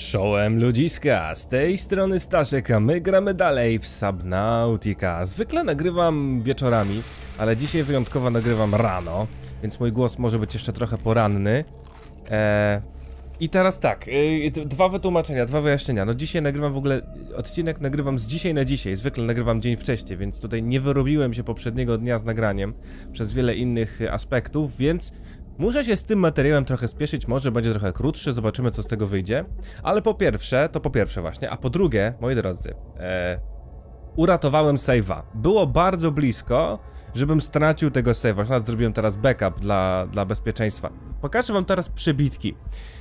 Szołem ludziska, z tej strony Staszek, a my gramy dalej w Subnautica. Zwykle nagrywam wieczorami, ale dzisiaj wyjątkowo nagrywam rano, więc mój głos może być jeszcze trochę poranny. Eee, I teraz tak, yy, dwa wytłumaczenia, dwa wyjaśnienia. No dzisiaj nagrywam w ogóle, odcinek nagrywam z dzisiaj na dzisiaj, zwykle nagrywam dzień wcześniej, więc tutaj nie wyrobiłem się poprzedniego dnia z nagraniem przez wiele innych y, aspektów, więc Muszę się z tym materiałem trochę spieszyć, może będzie trochę krótszy, zobaczymy co z tego wyjdzie. Ale po pierwsze, to po pierwsze właśnie, a po drugie, moi drodzy, e, uratowałem save'a. Było bardzo blisko, żebym stracił tego save'a, nawet zrobiłem teraz backup dla, dla bezpieczeństwa. Pokażę wam teraz przebitki.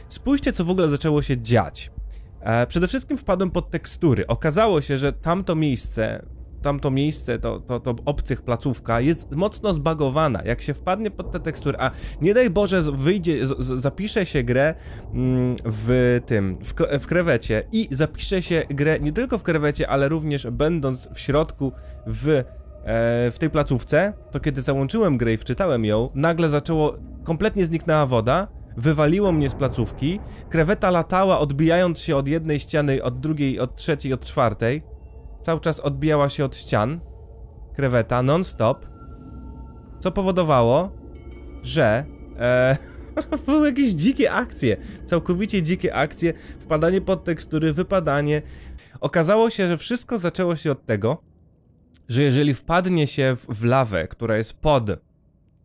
Spójrzcie co w ogóle zaczęło się dziać. E, przede wszystkim wpadłem pod tekstury. Okazało się, że tamto miejsce tamto miejsce, to, to, to obcych placówka jest mocno zbagowana. Jak się wpadnie pod te tekstury, a nie daj Boże wyjdzie, z, z, zapisze się grę mm, w tym, w, w krewecie i zapisze się grę nie tylko w krewecie, ale również będąc w środku w e, w tej placówce, to kiedy załączyłem grę i wczytałem ją, nagle zaczęło, kompletnie zniknęła woda, wywaliło mnie z placówki, kreweta latała odbijając się od jednej ściany, od drugiej, od trzeciej, od czwartej, cały czas odbijała się od ścian, kreweta, non-stop, co powodowało, że e, były jakieś dzikie akcje, całkowicie dzikie akcje, wpadanie pod tekstury, wypadanie. Okazało się, że wszystko zaczęło się od tego, że jeżeli wpadnie się w, w lawę, która jest pod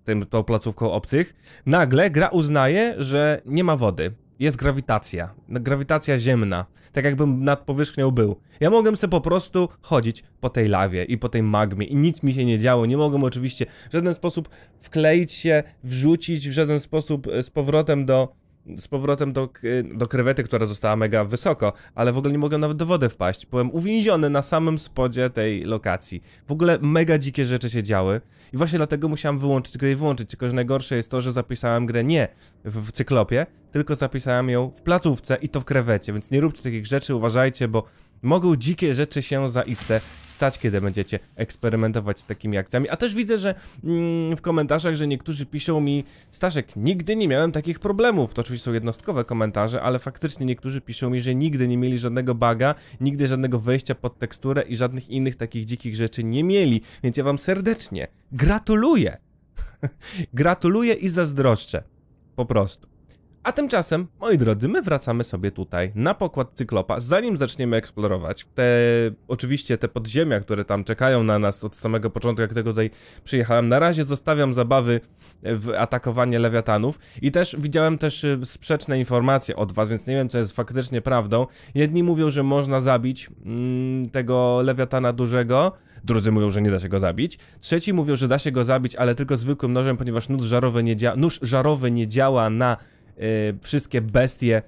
tym, tą placówką obcych, nagle gra uznaje, że nie ma wody jest grawitacja. Grawitacja ziemna. Tak jakbym nad powierzchnią był. Ja mogłem sobie po prostu chodzić po tej lawie i po tej magmie i nic mi się nie działo. Nie mogłem oczywiście w żaden sposób wkleić się, wrzucić w żaden sposób e, z powrotem do z powrotem do, e, do krewety, która została mega wysoko, ale w ogóle nie mogłem nawet do wody wpaść. Byłem uwięziony na samym spodzie tej lokacji. W ogóle mega dzikie rzeczy się działy i właśnie dlatego musiałem wyłączyć grę i wyłączyć. tylko że najgorsze jest to, że zapisałem grę nie w cyklopie, tylko zapisałem ją w placówce i to w krewecie, więc nie róbcie takich rzeczy, uważajcie, bo mogą dzikie rzeczy się zaiste stać, kiedy będziecie eksperymentować z takimi akcjami. A też widzę, że mm, w komentarzach, że niektórzy piszą mi Staszek, nigdy nie miałem takich problemów. To oczywiście są jednostkowe komentarze, ale faktycznie niektórzy piszą mi, że nigdy nie mieli żadnego baga, nigdy żadnego wejścia pod teksturę i żadnych innych takich dzikich rzeczy nie mieli. Więc ja wam serdecznie gratuluję. gratuluję i zazdroszczę. Po prostu. A tymczasem, moi drodzy, my wracamy sobie tutaj na pokład cyklopa, zanim zaczniemy eksplorować te, oczywiście te podziemia, które tam czekają na nas od samego początku, jak tego tutaj przyjechałem. Na razie zostawiam zabawy w atakowanie lewiatanów i też widziałem też y, sprzeczne informacje od was, więc nie wiem, co jest faktycznie prawdą. Jedni mówią, że można zabić mm, tego lewiatana dużego, drudzy mówią, że nie da się go zabić, trzeci mówią, że da się go zabić, ale tylko zwykłym nożem, ponieważ nóż żarowy nie, dzia nóż żarowy nie działa na Y, wszystkie bestie,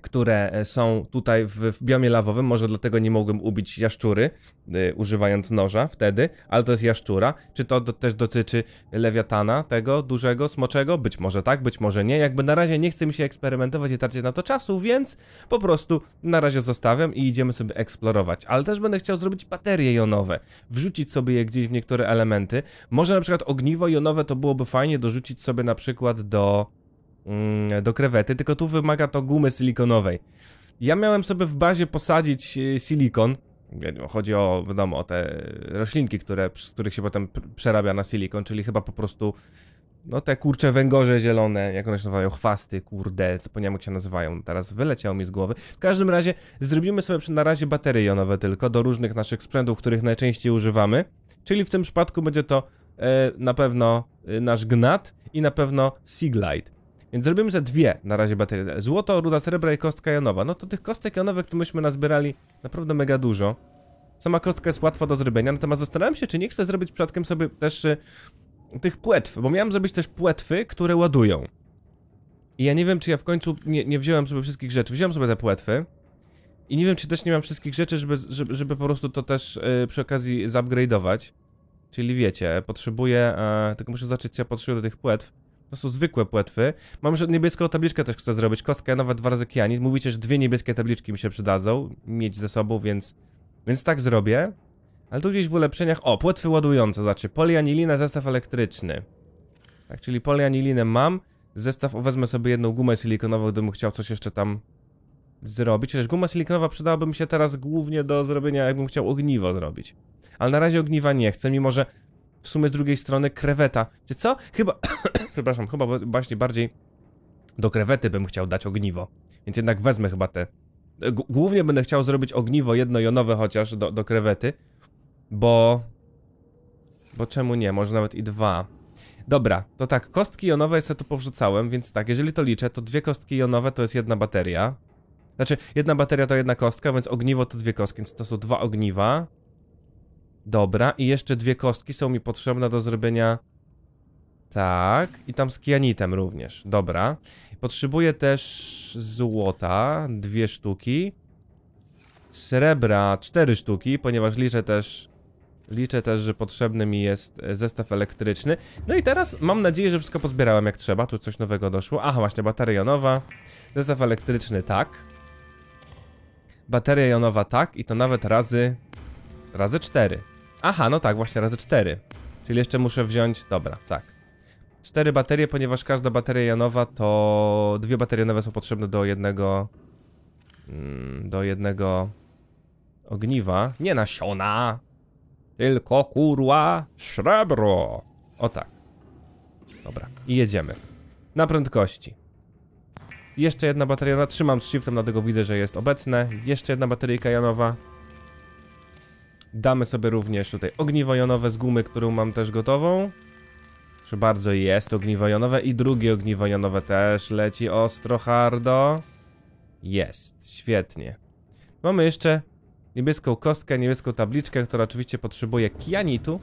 które są tutaj w, w, biomie lawowym. Może dlatego nie mogłem ubić jaszczury, y, używając noża wtedy, ale to jest jaszczura. Czy to do, też dotyczy lewiatana tego dużego, smoczego? Być może tak, być może nie. Jakby na razie nie chce mi się eksperymentować i tracić na to czasu, więc po prostu na razie zostawiam i idziemy sobie eksplorować. Ale też będę chciał zrobić baterie jonowe, wrzucić sobie je gdzieś w niektóre elementy. Może na przykład ogniwo jonowe to byłoby fajnie dorzucić sobie na przykład do Mm, do krewety, tylko tu wymaga to gumy silikonowej. Ja miałem sobie w bazie posadzić y, silikon, chodzi o, wiadomo, o te roślinki, które, z których się potem przerabia na silikon, czyli chyba po prostu no te kurcze węgorze zielone, jak one się nazywają, chwasty, kurde, co po jak się nazywają, teraz wyleciało mi z głowy. W każdym razie zrobimy sobie na razie baterie jonowe tylko do różnych naszych sprzętów, których najczęściej używamy, czyli w tym przypadku będzie to e, na pewno e, nasz Gnat i na pewno Siglite. Więc zrobimy sobie dwie na razie baterie. Złoto, ruda srebra i kostka janowa. No to tych kostek janowych to myśmy nazbierali naprawdę mega dużo. Sama kostka jest łatwa do zrobienia, natomiast zastanawiam się, czy nie chcę zrobić przypadkiem sobie też y, tych płetw, bo miałem zrobić też płetwy, które ładują. I ja nie wiem, czy ja w końcu nie, nie wziąłem sobie wszystkich rzeczy. Wziąłem sobie te płetwy. I nie wiem, czy też nie mam wszystkich rzeczy, żeby, żeby, żeby po prostu to też y, przy okazji zupgrade'ować. Czyli wiecie, potrzebuję, e, tylko muszę zobaczyć, co ja potrzebuję do tych płetw. To są zwykłe płetwy. Mam już niebieską tabliczkę też chcę zrobić, kostkę, nawet dwa razy kianit. Mówicie, że dwie niebieskie tabliczki mi się przydadzą, mieć ze sobą, więc... Więc tak zrobię. Ale tu gdzieś w ulepszeniach... O, płetwy ładujące, znaczy polianilina, zestaw elektryczny. Tak, czyli polianilinę mam. Zestaw, o, wezmę sobie jedną gumę silikonową, gdybym chciał coś jeszcze tam zrobić. Chociaż guma silikonowa przydałaby mi się teraz głównie do zrobienia, jakbym chciał ogniwo zrobić. Ale na razie ogniwa nie chcę, mimo że w sumie z drugiej strony kreweta. Czy co? Chyba, przepraszam, chyba właśnie bardziej do krewety bym chciał dać ogniwo. Więc jednak wezmę chyba te... Głównie będę chciał zrobić ogniwo jednojonowe chociaż do, do krewety, bo... Bo czemu nie? Może nawet i dwa. Dobra, to tak, kostki jonowe sobie tu powrzucałem, więc tak, jeżeli to liczę, to dwie kostki jonowe to jest jedna bateria. Znaczy, jedna bateria to jedna kostka, więc ogniwo to dwie kostki, więc to są dwa ogniwa. Dobra, i jeszcze dwie kostki są mi potrzebne do zrobienia tak, i tam z kianitem również, dobra. Potrzebuję też złota, dwie sztuki. Srebra, cztery sztuki, ponieważ liczę też Liczę też, że potrzebny mi jest e, zestaw elektryczny. No i teraz mam nadzieję, że wszystko pozbierałem jak trzeba. Tu coś nowego doszło. Aha, właśnie, bateria jonowa. Zestaw elektryczny, tak. Bateria jonowa, tak. I to nawet razy... Razy cztery. Aha, no tak, właśnie, razy cztery. Czyli jeszcze muszę wziąć... Dobra, tak cztery baterie, ponieważ każda bateria janowa to... Dwie baterie nowe są potrzebne do jednego... Mm, do jednego... Ogniwa. Nie nasiona! Tylko kurła srebro! O tak. Dobra. I jedziemy. Na prędkości. Jeszcze jedna bateria, no, trzymam z shiftem, dlatego widzę, że jest obecne. Jeszcze jedna bateryjka janowa. Damy sobie również tutaj ogniwo janowe z gumy, którą mam też gotową. Proszę bardzo, jest ogniwo jonowe i drugie ogniwo jonowe też leci ostro, hardo. Jest, świetnie. Mamy jeszcze niebieską kostkę, niebieską tabliczkę, która oczywiście potrzebuje kianitu,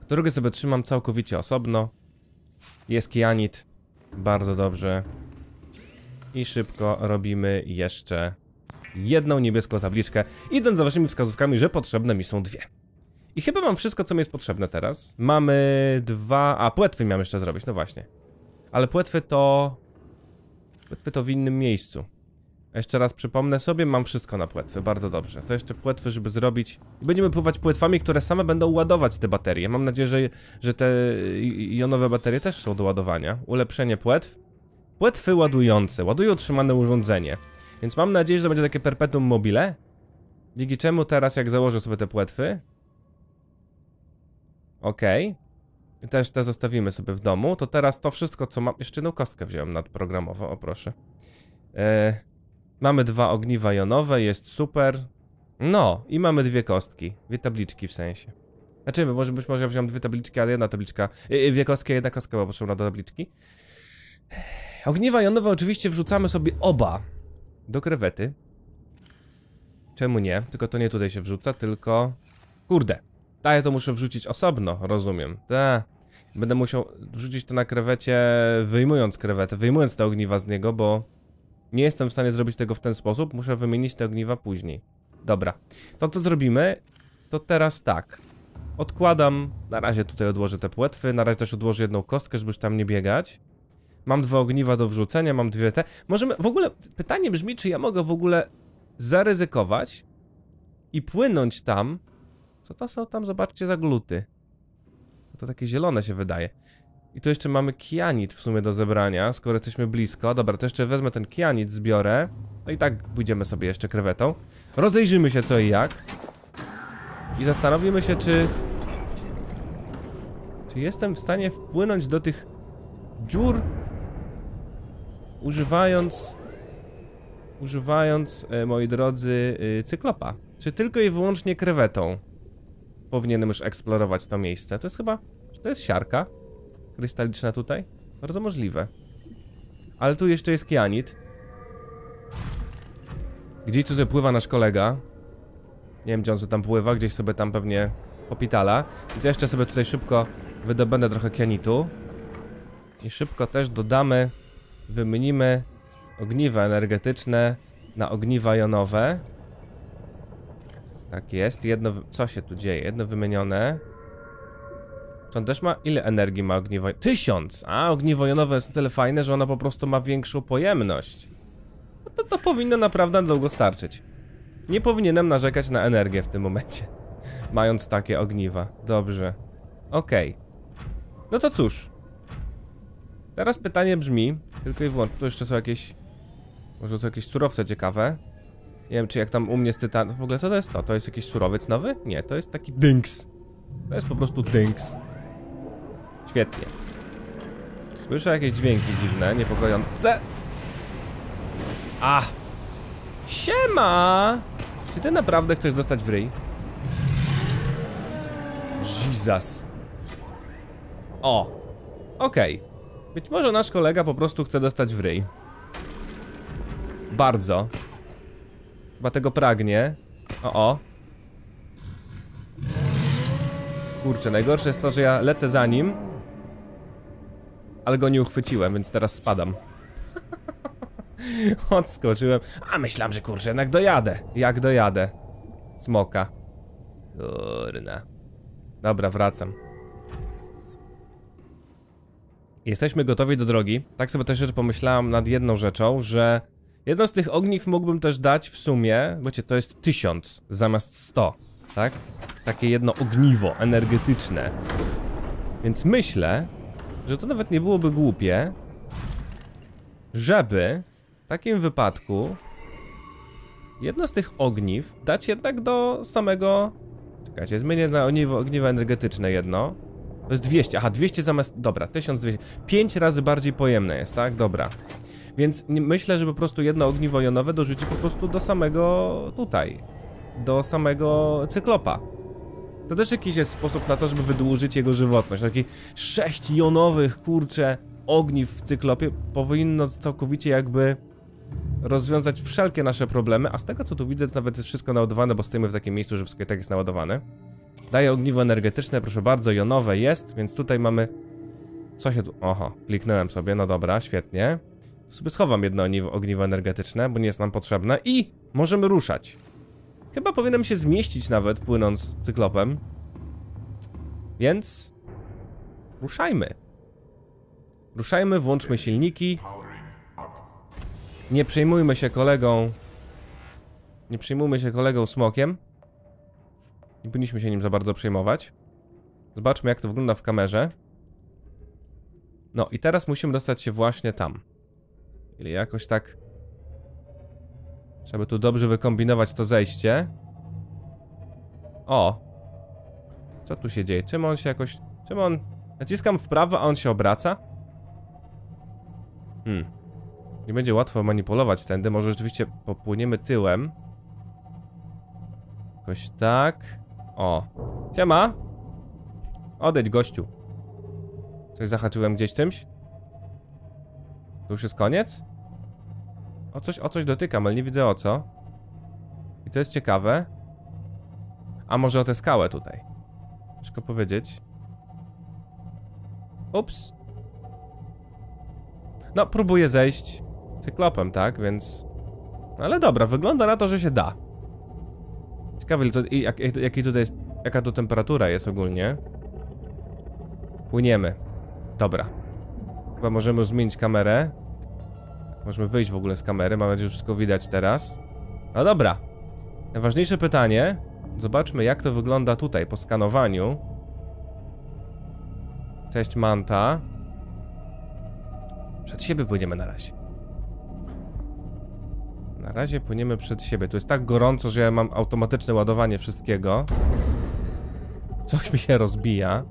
którego sobie trzymam całkowicie osobno. Jest kianit, bardzo dobrze. I szybko robimy jeszcze jedną niebieską tabliczkę, idąc za waszymi wskazówkami, że potrzebne mi są dwie. I chyba mam wszystko, co mi jest potrzebne teraz. Mamy dwa... A, płetwy miałem jeszcze zrobić, no właśnie. Ale płetwy to... Płetwy to w innym miejscu. Jeszcze raz przypomnę sobie, mam wszystko na płetwy, bardzo dobrze. To jeszcze płetwy, żeby zrobić. I będziemy pływać płetwami, które same będą ładować te baterie. Mam nadzieję, że, że te jonowe baterie też są do ładowania. Ulepszenie płetw. Płetwy ładujące, ładuje otrzymane urządzenie. Więc mam nadzieję, że to będzie takie perpetuum mobile. Dzięki czemu teraz, jak założę sobie te płetwy, Okej. też te zostawimy sobie w domu. To teraz to wszystko, co mam... Jeszcze jedną kostkę wziąłem nadprogramowo, o proszę. E, mamy dwa ogniwa jonowe, jest super. No, i mamy dwie kostki. Dwie tabliczki w sensie. Znaczy, może być może wziąłem dwie tabliczki, ale jedna tabliczka... E, e, dwie kostki, jedna kostka była potrzebna do tabliczki. Ogniwa jonowe oczywiście wrzucamy sobie oba do krewety. Czemu nie? Tylko to nie tutaj się wrzuca, tylko... Kurde. A ja to muszę wrzucić osobno, rozumiem. Ta. Będę musiał wrzucić to na krewecie, wyjmując krewetę, wyjmując te ogniwa z niego, bo nie jestem w stanie zrobić tego w ten sposób. Muszę wymienić te ogniwa później. Dobra. To co zrobimy, to teraz tak. Odkładam, na razie tutaj odłożę te płetwy, na razie też odłożę jedną kostkę, żeby już tam nie biegać. Mam dwa ogniwa do wrzucenia, mam dwie te. Możemy, w ogóle, pytanie brzmi, czy ja mogę w ogóle zaryzykować i płynąć tam co to są tam? Zobaczcie za gluty. To takie zielone się wydaje. I tu jeszcze mamy kianit w sumie do zebrania, skoro jesteśmy blisko. Dobra, to jeszcze wezmę ten kianit, zbiorę. No i tak pójdziemy sobie jeszcze krewetą. Rozejrzymy się co i jak. I zastanowimy się, czy... Czy jestem w stanie wpłynąć do tych dziur, używając... Używając, e, moi drodzy, e, cyklopa. Czy tylko i wyłącznie krewetą powinienem już eksplorować to miejsce. To jest chyba... Czy to jest siarka? Krystaliczna tutaj? Bardzo możliwe. Ale tu jeszcze jest kianit. Gdzieś tu sobie pływa nasz kolega. Nie wiem, gdzie on sobie tam pływa, gdzieś sobie tam pewnie popitala. Więc jeszcze sobie tutaj szybko wydobędę trochę kianitu. I szybko też dodamy, wymienimy ogniwa energetyczne na ogniwa jonowe. Tak jest, jedno... Co się tu dzieje? Jedno wymienione. Czy on też ma... Ile energii ma ogniwo... Tysiąc! A, ogniwo jonowe jest tyle fajne, że ona po prostu ma większą pojemność. No to to powinno naprawdę długo starczyć. Nie powinienem narzekać na energię w tym momencie. Mając takie ogniwa. Dobrze. Okej. Okay. No to cóż. Teraz pytanie brzmi... Tylko i wyłącznie... Tu jeszcze są jakieś... Może są jakieś surowce ciekawe. Nie wiem, czy jak tam u mnie z tytan... W ogóle co to jest to? No, to jest jakiś surowiec nowy? Nie, to jest taki dynks. To jest po prostu dynks. Świetnie. Słyszę jakieś dźwięki dziwne, niepokojące. A! Siema! Czy ty naprawdę chcesz dostać w ryj? Jesus. O. Okej. Okay. Być może nasz kolega po prostu chce dostać w ryj. Bardzo. Chyba tego pragnie. O, o. Kurczę, najgorsze jest to, że ja lecę za nim. Ale go nie uchwyciłem, więc teraz spadam. Odskoczyłem. A myślałem, że kurczę, jednak dojadę. Jak dojadę. Smoka. Kurna. Dobra, wracam. Jesteśmy gotowi do drogi. Tak sobie też pomyślałam nad jedną rzeczą, że Jedno z tych ogniw mógłbym też dać w sumie, wiecie, to jest 1000 zamiast 100, tak? Takie jedno ogniwo energetyczne. Więc myślę, że to nawet nie byłoby głupie, żeby w takim wypadku jedno z tych ogniw dać jednak do samego... Czekajcie, zmienię na ogniwo, ogniwo energetyczne jedno. To jest 200, aha, 200 zamiast... Dobra, 1200. 5 razy bardziej pojemne jest, tak? Dobra. Więc myślę, że po prostu jedno ogniwo jonowe dorzuci po prostu do samego tutaj, do samego cyklopa. To też jakiś jest sposób na to, żeby wydłużyć jego żywotność. Taki sześć jonowych, kurcze, ogniw w cyklopie powinno całkowicie jakby rozwiązać wszelkie nasze problemy, a z tego co tu widzę, nawet jest wszystko naładowane, bo stoimy w takim miejscu, że wszystko tak jest naładowane. Daje ogniwo energetyczne, proszę bardzo, jonowe jest, więc tutaj mamy... Co się tu... Oho, kliknąłem sobie, no dobra, świetnie sobie schowam jedno ogniwo energetyczne, bo nie jest nam potrzebne i możemy ruszać. Chyba powinienem się zmieścić nawet, płynąc cyklopem. Więc... Ruszajmy. Ruszajmy, włączmy silniki. Nie przejmujmy się kolegą... Nie przejmujmy się kolegą smokiem. Nie powinniśmy się nim za bardzo przejmować. Zobaczmy jak to wygląda w kamerze. No i teraz musimy dostać się właśnie tam. Czyli jakoś tak... Trzeba tu dobrze wykombinować to zejście. O! Co tu się dzieje? Czym on się jakoś... Czym on... Naciskam w prawo, a on się obraca? Hmm. Nie będzie łatwo manipulować tędy. Może rzeczywiście popłyniemy tyłem. Jakoś tak. O. Siema. Odejdź, gościu. Coś zahaczyłem gdzieś czymś? To już jest koniec? O coś, o coś dotykam, ale nie widzę o co. I to jest ciekawe. A może o tę skałę tutaj? Trzeba powiedzieć. Ups. No, próbuję zejść cyklopem, tak? Więc... No, ale dobra, wygląda na to, że się da. Ciekawe, to, jak, jak, tutaj jest, jaka tu temperatura jest ogólnie. Płyniemy. Dobra. Chyba możemy już zmienić kamerę. Możemy wyjść w ogóle z kamery, mam nadzieję, że wszystko widać teraz. No dobra. Najważniejsze pytanie. Zobaczmy, jak to wygląda tutaj po skanowaniu. Cześć, Manta. Przed siebie płyniemy na razie. Na razie płyniemy przed siebie. Tu jest tak gorąco, że ja mam automatyczne ładowanie wszystkiego. Coś mi się rozbija.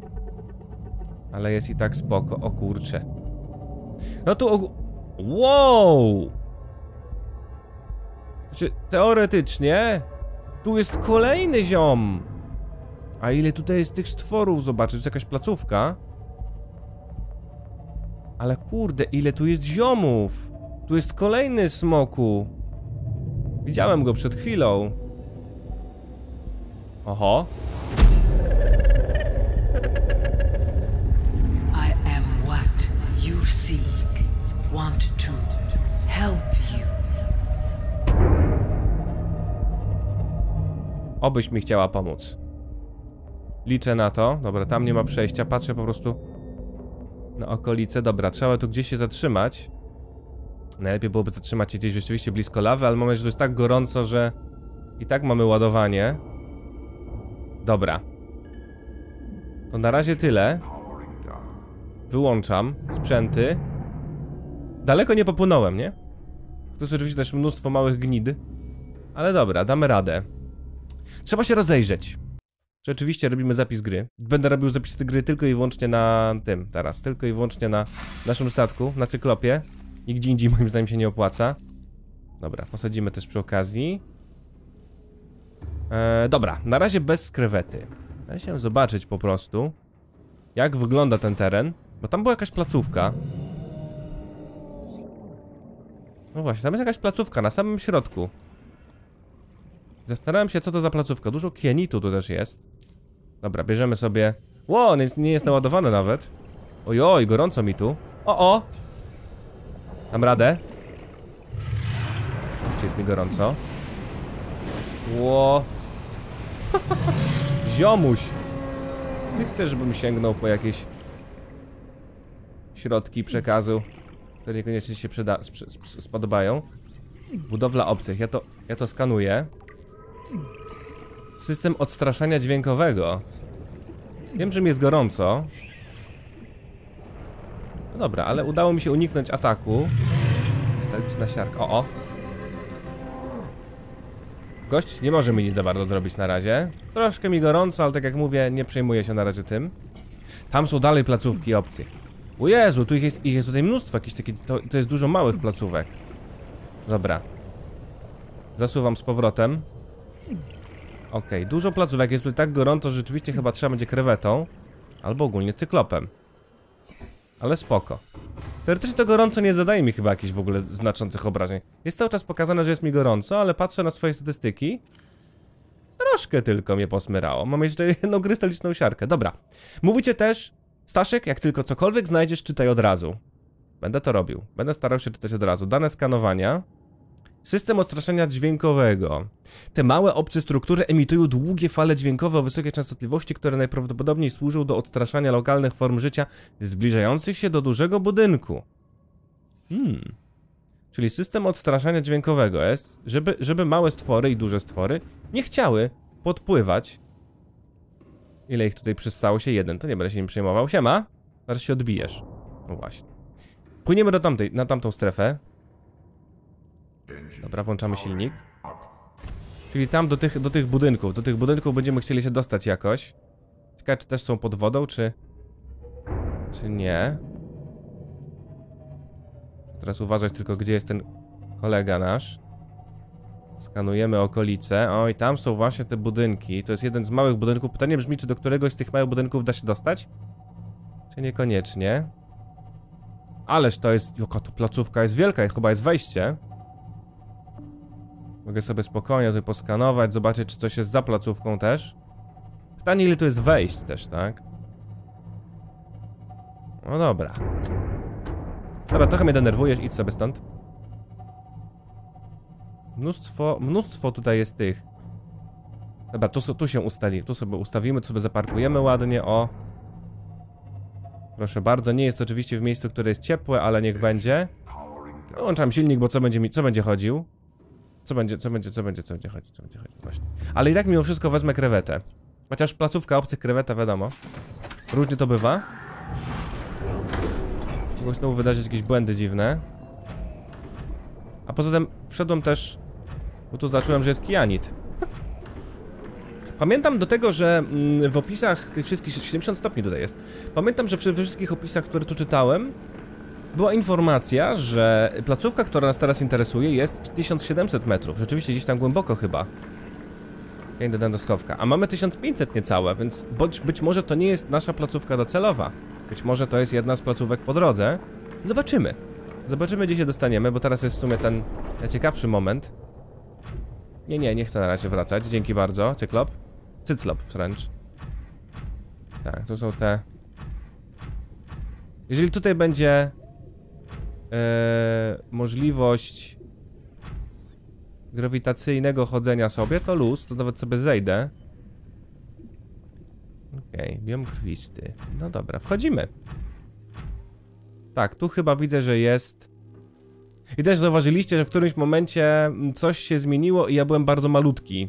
Ale jest i tak spoko. O kurcze. No tu og... Wow! Znaczy, teoretycznie... Tu jest kolejny ziom! A ile tutaj jest tych stworów? Zobaczyć, jest jakaś placówka. Ale kurde, ile tu jest ziomów! Tu jest kolejny smoku! Widziałem go przed chwilą. Oho. Obyś mi chciała pomóc. Liczę na to. Dobra, tam nie ma przejścia. Patrzę po prostu na okolice. Dobra, trzeba tu gdzieś się zatrzymać. Najlepiej byłoby zatrzymać się gdzieś rzeczywiście blisko lawy, ale mamy, że to jest tak gorąco, że i tak mamy ładowanie. Dobra. To na razie tyle. Wyłączam sprzęty. Daleko nie popłynąłem, nie? Tu jest oczywiście też mnóstwo małych gnid. Ale dobra, damy radę. Trzeba się rozejrzeć. Rzeczywiście robimy zapis gry. Będę robił zapis gry tylko i wyłącznie na tym teraz. Tylko i wyłącznie na naszym statku, na cyklopie. Nigdzie indziej moim zdaniem się nie opłaca. Dobra, posadzimy też przy okazji. Eee, dobra, na razie bez krewety. Daj się zobaczyć po prostu, jak wygląda ten teren. Bo tam była jakaś placówka. No właśnie, tam jest jakaś placówka na samym środku. Zastanawiam się, co to za placówka. Dużo kienitu tu też jest. Dobra, bierzemy sobie... Ło, wow, nie, nie jest naładowane nawet. Ojoj, gorąco mi tu. O, o! Mam radę. Oczywiście jest mi gorąco. Ło. Ziomuś! Ty chcesz, żebym sięgnął po jakieś środki przekazu, które niekoniecznie się przyda, sp sp spodobają. Budowla obcych. Ja to, ja to skanuję. System odstraszania dźwiękowego. Wiem, że mi jest gorąco. No dobra, ale udało mi się uniknąć ataku. Zostawić na siarkę. O, o. Gość nie może mi nic za bardzo zrobić na razie. Troszkę mi gorąco, ale tak jak mówię, nie przejmuję się na razie tym. Tam są dalej placówki obcych. O Jezu, tu ich jest, ich jest tutaj mnóstwo, jakieś takie, to, to jest dużo małych placówek. Dobra. Zasuwam z powrotem. Ok, dużo placówek. Jest tutaj tak gorąco, że rzeczywiście chyba trzeba będzie krewetą. Albo ogólnie cyklopem. Ale spoko. Teoretycznie to gorąco nie zadaje mi chyba jakichś w ogóle znaczących obrażeń. Jest cały czas pokazane, że jest mi gorąco, ale patrzę na swoje statystyki. Troszkę tylko mnie posmyrało. Mam jeszcze jedną krystaliczną siarkę. Dobra. Mówicie też, Staszek, jak tylko cokolwiek znajdziesz, czytaj od razu. Będę to robił. Będę starał się czytać od razu. Dane skanowania. System odstraszania dźwiękowego. Te małe obce struktury emitują długie fale dźwiękowe o wysokiej częstotliwości, które najprawdopodobniej służą do odstraszania lokalnych form życia zbliżających się do dużego budynku. Hmm. Czyli system odstraszania dźwiękowego jest, żeby, żeby małe stwory i duże stwory nie chciały podpływać. Ile ich tutaj przystało się? Jeden. To nie będę się nim przejmował. Siema. Zaraz się odbijesz. No właśnie. Płyniemy do tamtej, na tamtą strefę. Dobra, włączamy silnik. Czyli tam do tych, do tych budynków. Do tych budynków będziemy chcieli się dostać jakoś. Ciekawe, czy też są pod wodą, czy... Czy nie. Teraz uważać tylko, gdzie jest ten kolega nasz. Skanujemy okolice. O, i tam są właśnie te budynki. To jest jeden z małych budynków. Pytanie brzmi, czy do któregoś z tych małych budynków da się dostać? Czy niekoniecznie? Ależ to jest... Joka to placówka jest wielka, chyba jest wejście. Mogę sobie spokojnie tutaj poskanować, zobaczyć czy coś jest za placówką też. Pytanie ile tu jest wejść też, tak? No dobra. Dobra, trochę mnie denerwujesz, idź sobie stąd. Mnóstwo, mnóstwo tutaj jest tych. Dobra, tu, tu się ustali, tu sobie ustawimy, tu sobie zaparkujemy ładnie, o. Proszę bardzo, nie jest oczywiście w miejscu, które jest ciepłe, ale niech będzie. Wyłączam silnik, bo co będzie, mi, co będzie chodził? Co będzie, co będzie, co będzie, co będzie chodzić, co będzie chodzić, właśnie. Ale i tak mimo wszystko wezmę krewetę. Chociaż placówka obcych krewetę, wiadomo. Różnie to bywa. Mogą się znowu wydarzyć jakieś błędy dziwne. A poza tym wszedłem też, bo tu zacząłem, że jest Kianit. Pamiętam do tego, że mm, w opisach tych wszystkich 70 stopni tutaj jest. Pamiętam, że we wszystkich opisach, które tu czytałem, była informacja, że placówka, która nas teraz interesuje jest 1700 metrów. Rzeczywiście gdzieś tam głęboko chyba. Kiedy idę do schowka. A mamy 1500 niecałe, więc być, być może to nie jest nasza placówka docelowa. Być może to jest jedna z placówek po drodze. Zobaczymy. Zobaczymy, gdzie się dostaniemy, bo teraz jest w sumie ten najciekawszy moment. Nie, nie, nie chcę na razie wracać. Dzięki bardzo. Cyklop? Cyclop wręcz. Tak, tu są te... Jeżeli tutaj będzie e, możliwość grawitacyjnego chodzenia sobie, to luz, to nawet sobie zejdę. Okej, okay, biom krwisty. No dobra, wchodzimy. Tak, tu chyba widzę, że jest... I też zauważyliście, że w którymś momencie coś się zmieniło i ja byłem bardzo malutki.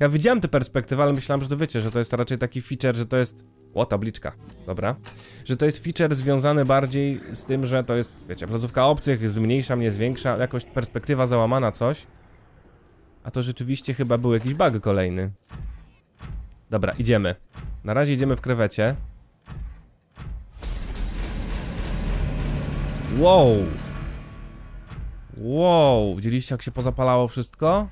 Ja widziałem tę perspektywę, ale myślałem, że to wiecie, że to jest raczej taki feature, że to jest o, tabliczka, dobra. Że to jest feature związany bardziej z tym, że to jest, wiecie, placówka obcych, zmniejsza mnie, zwiększa, jakoś perspektywa załamana, coś. A to rzeczywiście chyba był jakiś bug kolejny. Dobra, idziemy. Na razie idziemy w krewecie. Wow! Wow, widzieliście jak się pozapalało wszystko?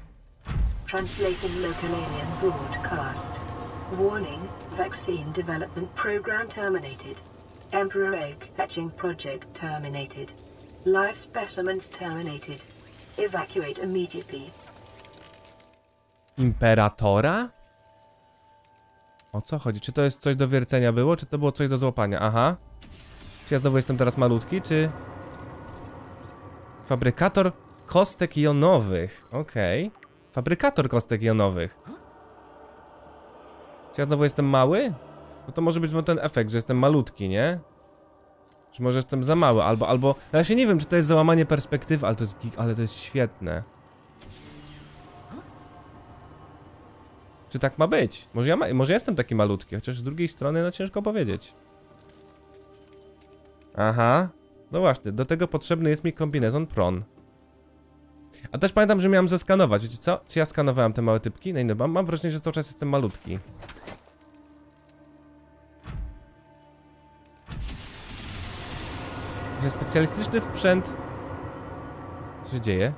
Translating local alien broadcast. Warning, vaccine development program terminated. Emperor egg hatching project terminated. Live specimens terminated. Evacuate immediately. Imperatora? O co chodzi? Czy to jest coś do wiercenia było, czy to było coś do złapania? Aha. Czy ja znowu jestem teraz malutki, czy... Fabrykator kostek jonowych. Okej. Okay. Fabrykator kostek jonowych. Czy ja znowu jestem mały? No to może być no ten efekt, że jestem malutki, nie? Czy może jestem za mały, albo, albo... Ja się nie wiem, czy to jest załamanie perspektywy, ale to jest gig... ale to jest świetne. Czy tak ma być? Może ja, ma... może jestem taki malutki, chociaż z drugiej strony, no ciężko powiedzieć. Aha. No właśnie, do tego potrzebny jest mi kombinezon pron. A też pamiętam, że miałem zeskanować, wiecie co? Czy ja skanowałem te małe typki? No i no, mam, wrażenie, że cały czas jestem malutki. Że specjalistyczny sprzęt... Co się dzieje?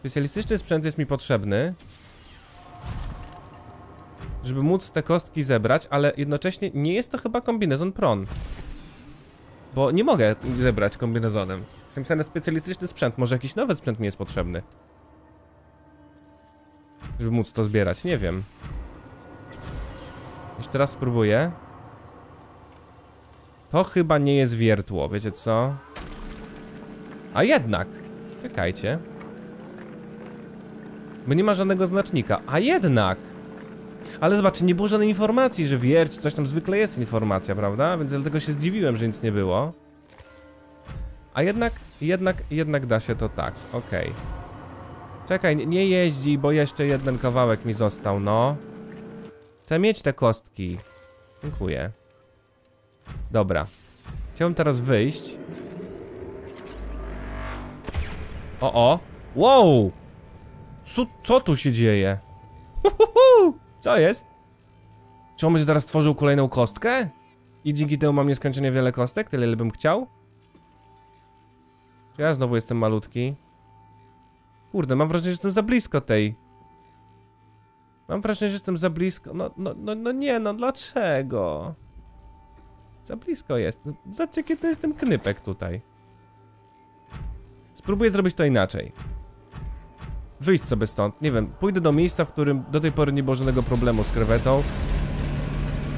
Specjalistyczny sprzęt jest mi potrzebny żeby móc te kostki zebrać, ale jednocześnie nie jest to chyba kombinezon pron. Bo nie mogę zebrać kombinezonem. Jest napisane specjalistyczny sprzęt. Może jakiś nowy sprzęt mi jest potrzebny. Żeby móc to zbierać, nie wiem. Jeszcze raz spróbuję. To chyba nie jest wiertło, wiecie co? A jednak! Czekajcie. Bo nie ma żadnego znacznika. A jednak! Ale zobaczcie, nie było żadnej informacji, że wierć, coś tam zwykle jest informacja, prawda? Więc dlatego się zdziwiłem, że nic nie było. A jednak, jednak, jednak da się to tak, okej. Okay. Czekaj, nie jeździ, bo jeszcze jeden kawałek mi został, no. Chcę mieć te kostki. Dziękuję. Dobra. Chciałbym teraz wyjść. O, o. Wow! Co, co tu się dzieje? Co jest? Czy on będzie teraz tworzył kolejną kostkę? I dzięki temu mam nieskończenie wiele kostek, tyle ile bym chciał? Czy ja znowu jestem malutki? Kurde, mam wrażenie, że jestem za blisko tej. Mam wrażenie, że jestem za blisko. No, no, no, no nie, no dlaczego? Za blisko jest. No, zobaczcie, kiedy to jest ten knypek tutaj. Spróbuję zrobić to inaczej. Wyjść sobie stąd. Nie wiem, pójdę do miejsca, w którym do tej pory nie było żadnego problemu z krewetą.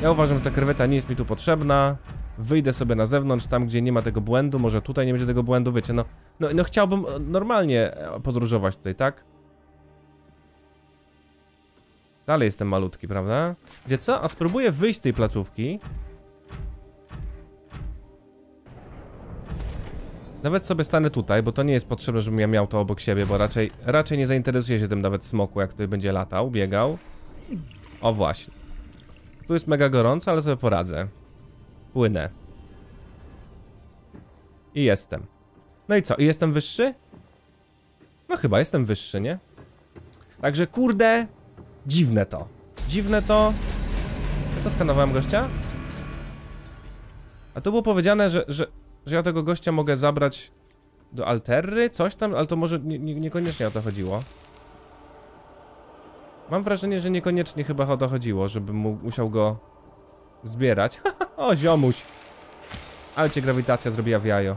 Ja uważam, że ta kreweta nie jest mi tu potrzebna wyjdę sobie na zewnątrz, tam gdzie nie ma tego błędu, może tutaj nie będzie tego błędu, wiecie, no, no, no chciałbym e, normalnie e, podróżować tutaj, tak? Dalej jestem malutki, prawda? Gdzie co? A spróbuję wyjść z tej placówki. Nawet sobie stanę tutaj, bo to nie jest potrzebne, żebym ja miał to obok siebie, bo raczej, raczej nie zainteresuje się tym nawet smoku, jak tutaj będzie latał, biegał. O właśnie. Tu jest mega gorąco, ale sobie poradzę płynę. I jestem. No i co? I jestem wyższy? No chyba jestem wyższy, nie? Także kurde, dziwne to. Dziwne to... Ja to skanowałem gościa? A to było powiedziane, że, że, że ja tego gościa mogę zabrać do altery, Coś tam? Ale to może nie, nie, niekoniecznie o to chodziło. Mam wrażenie, że niekoniecznie chyba o to chodziło, żebym musiał go zbierać. O, ziomuś. Ale cię grawitacja zrobiła w jajo.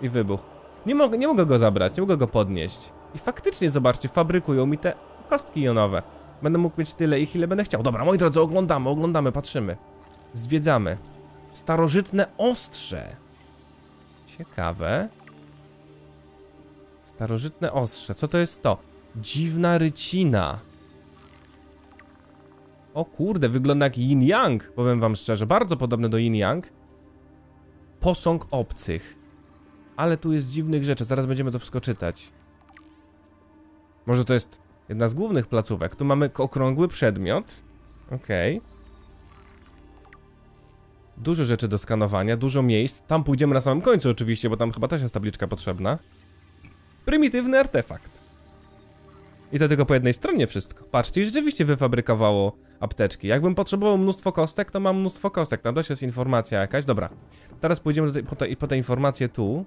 I wybuch. Nie, mog nie mogę go zabrać, nie mogę go podnieść. I faktycznie, zobaczcie, fabrykują mi te kostki jonowe. Będę mógł mieć tyle ich, ile będę chciał. Dobra, moi drodzy, oglądamy, oglądamy, patrzymy. Zwiedzamy. Starożytne ostrze. Ciekawe. Starożytne ostrze, co to jest to? Dziwna rycina. O kurde, wygląda jak Yin Yang, powiem wam szczerze, bardzo podobne do Yin Yang. Posąg obcych. Ale tu jest dziwnych rzeczy, zaraz będziemy to wszystko czytać. Może to jest jedna z głównych placówek. Tu mamy okrągły przedmiot. Okej. Okay. Dużo rzeczy do skanowania, dużo miejsc. Tam pójdziemy na samym końcu oczywiście, bo tam chyba też jest tabliczka potrzebna. Prymitywny artefakt. I to tylko po jednej stronie wszystko. Patrzcie, rzeczywiście wyfabrykowało apteczki. Jakbym potrzebował mnóstwo kostek, to mam mnóstwo kostek. Tam też jest informacja jakaś. Dobra. Teraz pójdziemy tej, po, te, po te informacje tu.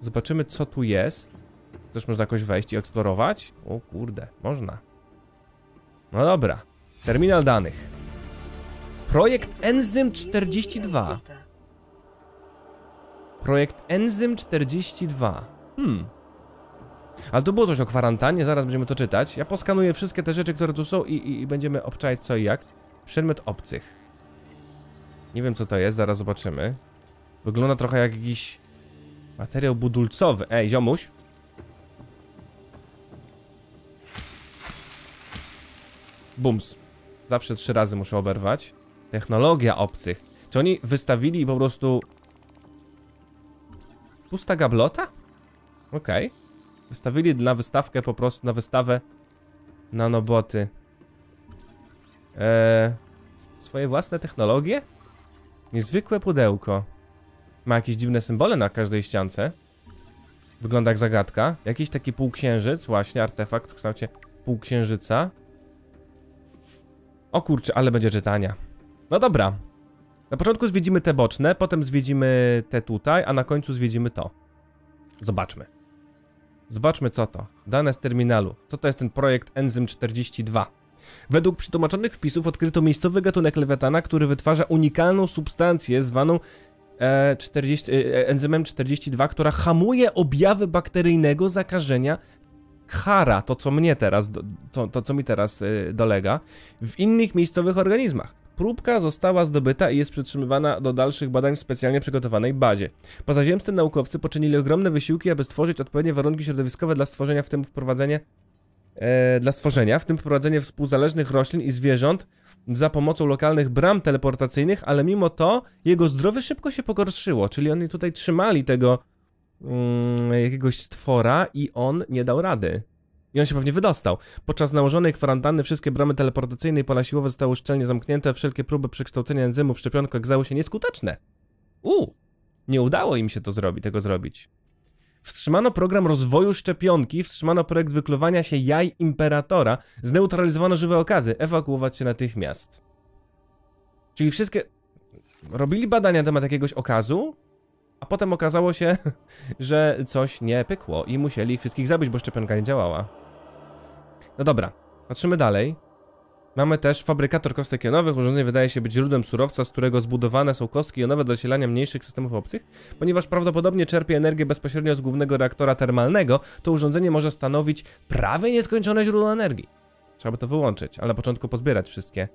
Zobaczymy, co tu jest. Też można jakoś wejść i eksplorować. O kurde, można. No dobra. Terminal danych. Projekt Enzym 42. Projekt Enzym 42. Hmm. Ale to było coś o kwarantannie, zaraz będziemy to czytać. Ja poskanuję wszystkie te rzeczy, które tu są i, i, i będziemy obczać co i jak. Przedmiot obcych. Nie wiem co to jest, zaraz zobaczymy. Wygląda trochę jak jakiś materiał budulcowy. Ej, ziomuś. Bums. Zawsze trzy razy muszę oberwać. Technologia obcych. Czy oni wystawili po prostu... Pusta gablota? Okej. Okay. Wystawili na wystawkę po prostu, na wystawę nanoboty. Eee, swoje własne technologie? Niezwykłe pudełko. Ma jakieś dziwne symbole na każdej ściance. Wygląda jak zagadka. Jakiś taki półksiężyc, właśnie, artefakt w kształcie półksiężyca. O kurczę, ale będzie czytania. No dobra. Na początku zwiedzimy te boczne, potem zwiedzimy te tutaj, a na końcu zwiedzimy to. Zobaczmy. Zobaczmy co to. Dane z terminalu. Co to jest ten projekt Enzym 42? Według przetłumaczonych wpisów odkryto miejscowy gatunek lewetana, który wytwarza unikalną substancję zwaną e, 40, e, e, enzymem 42, która hamuje objawy bakteryjnego zakażenia chara, to co mnie teraz, to, to co mi teraz e, dolega, w innych miejscowych organizmach. Próbka została zdobyta i jest przetrzymywana do dalszych badań w specjalnie przygotowanej bazie. Pozaziemscy naukowcy poczynili ogromne wysiłki, aby stworzyć odpowiednie warunki środowiskowe dla stworzenia, w tym wprowadzenie e, dla stworzenia, w tym wprowadzenie współzależnych roślin i zwierząt za pomocą lokalnych bram teleportacyjnych, ale mimo to jego zdrowie szybko się pogorszyło, czyli oni tutaj trzymali tego mm, jakiegoś stwora i on nie dał rady. I on się pewnie wydostał. Podczas nałożonej kwarantanny wszystkie bramy teleportacyjne i pola siłowe zostały szczelnie zamknięte, wszelkie próby przekształcenia enzymów w szczepionkę okazały się nieskuteczne. U, nie udało im się to zrobić, tego zrobić. Wstrzymano program rozwoju szczepionki, wstrzymano projekt wykluwania się jaj imperatora, zneutralizowano żywe okazy, ewakuować się natychmiast. Czyli wszystkie... Robili badania na temat jakiegoś okazu, a potem okazało się, że coś nie pykło i musieli ich wszystkich zabić, bo szczepionka nie działała. No dobra, patrzymy dalej. Mamy też fabrykator kostek jonowych. Urządzenie wydaje się być źródłem surowca, z którego zbudowane są kostki jonowe do zasilania mniejszych systemów obcych. Ponieważ prawdopodobnie czerpie energię bezpośrednio z głównego reaktora termalnego, to urządzenie może stanowić prawie nieskończone źródło energii. Trzeba by to wyłączyć, ale na początku pozbierać wszystkie.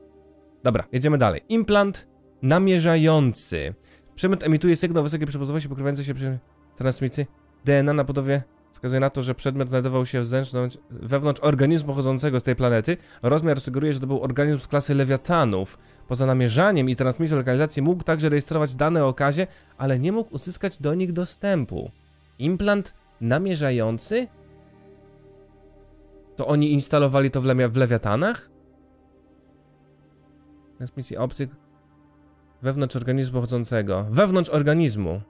Dobra, jedziemy dalej. Implant namierzający. Przemyt emituje sygnał wysokiej przepustowości pokrywający się przy transmisji. DNA na podobie wskazuje na to, że przedmiot znajdował się zewnątrz, wewnątrz organizmu pochodzącego z tej planety. Rozmiar sugeruje, że to był organizm z klasy lewiatanów. Poza namierzaniem i transmisją lokalizacji mógł także rejestrować dane o okazie, ale nie mógł uzyskać do nich dostępu. Implant namierzający? To oni instalowali to w, w lewiatanach? Transmisji obcych Wewnątrz organizmu chodzącego. Wewnątrz organizmu.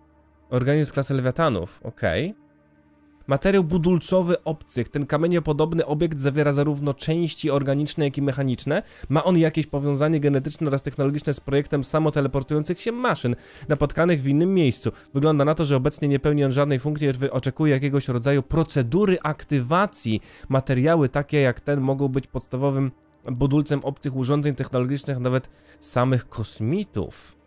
Organizm klasy lewiatanów. Okej. Okay. Materiał budulcowy obcych. Ten kamieniopodobny obiekt zawiera zarówno części organiczne, jak i mechaniczne. Ma on jakieś powiązanie genetyczne oraz technologiczne z projektem samoteleportujących się maszyn, napotkanych w innym miejscu. Wygląda na to, że obecnie nie pełni on żadnej funkcji, lecz oczekuje jakiegoś rodzaju procedury aktywacji. Materiały takie jak ten mogą być podstawowym budulcem obcych urządzeń technologicznych, nawet samych kosmitów.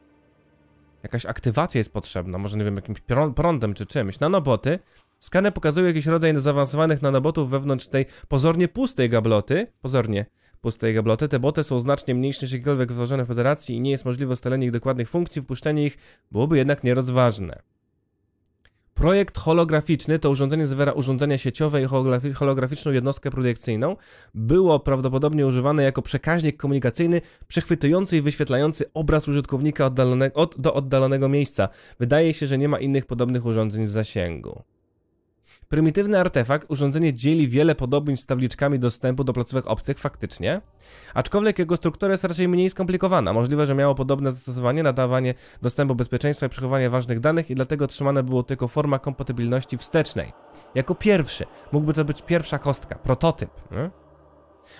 Jakaś aktywacja jest potrzebna, może nie wiem, jakimś prądem czy czymś. Nanoboty. Skany pokazują jakiś rodzaj zaawansowanych nanobotów wewnątrz tej pozornie pustej gabloty. Pozornie pustej gabloty. Te boty są znacznie mniejsze niż jakiekolwiek wytworzone w federacji i nie jest możliwe ustalenie ich dokładnych funkcji. Wpuszczenie ich byłoby jednak nierozważne. Projekt holograficzny to urządzenie zawiera urządzenia sieciowe i holograficzną jednostkę projekcyjną. Było prawdopodobnie używane jako przekaźnik komunikacyjny przechwytujący i wyświetlający obraz użytkownika oddalone, od, do oddalonego miejsca. Wydaje się, że nie ma innych podobnych urządzeń w zasięgu. Prymitywny artefakt, urządzenie dzieli wiele podobieństw z tabliczkami dostępu do placówek obcych faktycznie, aczkolwiek jego struktura jest raczej mniej skomplikowana. Możliwe, że miało podobne zastosowanie, nadawanie dostępu bezpieczeństwa i przechowywanie ważnych danych i dlatego trzymane było tylko forma kompatybilności wstecznej. Jako pierwszy, mógłby to być pierwsza kostka, prototyp. Nie?